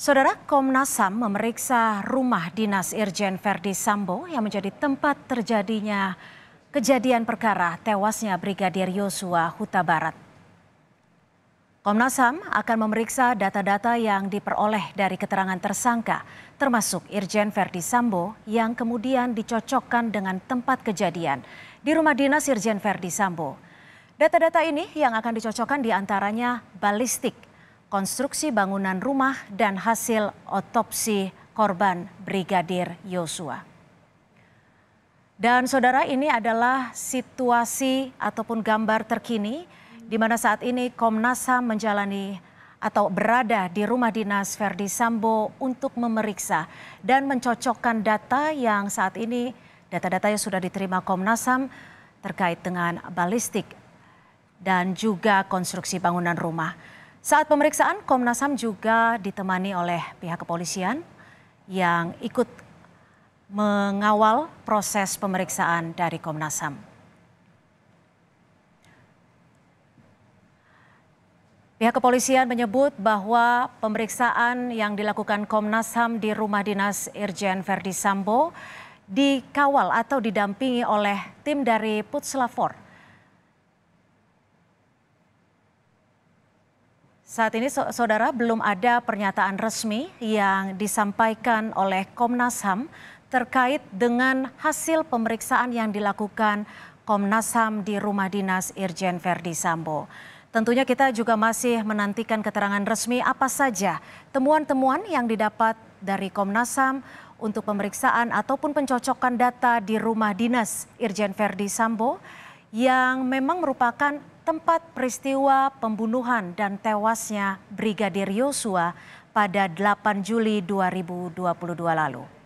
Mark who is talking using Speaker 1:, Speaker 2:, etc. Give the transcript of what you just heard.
Speaker 1: Saudara Komnas HAM memeriksa rumah dinas Irjen Verdi Sambo yang menjadi tempat terjadinya kejadian perkara tewasnya Brigadir Yosua Huta Barat. Komnas HAM akan memeriksa data-data yang diperoleh dari keterangan tersangka, termasuk Irjen Verdi Sambo yang kemudian dicocokkan dengan tempat kejadian di rumah dinas Irjen Verdi Sambo. Data-data ini yang akan dicocokkan diantaranya balistik, konstruksi bangunan rumah, dan hasil otopsi korban Brigadir Yosua. Dan saudara ini adalah situasi ataupun gambar terkini di mana saat ini Komnas HAM menjalani atau berada di rumah dinas Verdi Sambo untuk memeriksa dan mencocokkan data yang saat ini data-data yang sudah diterima Komnas HAM terkait dengan balistik dan juga konstruksi bangunan rumah. Saat pemeriksaan, Komnas HAM juga ditemani oleh pihak kepolisian yang ikut mengawal proses pemeriksaan dari Komnas HAM. Pihak kepolisian menyebut bahwa pemeriksaan yang dilakukan Komnas HAM di rumah dinas Irjen Verdi Sambo dikawal atau didampingi oleh tim dari Lafor. Saat ini, saudara, belum ada pernyataan resmi yang disampaikan oleh Komnas HAM terkait dengan hasil pemeriksaan yang dilakukan Komnas HAM di rumah dinas Irjen Verdi Sambo. Tentunya kita juga masih menantikan keterangan resmi apa saja temuan-temuan yang didapat dari Komnas HAM untuk pemeriksaan ataupun pencocokan data di rumah dinas Irjen Verdi Sambo yang memang merupakan tempat peristiwa pembunuhan dan tewasnya Brigadir Yosua pada 8 Juli 2022 lalu.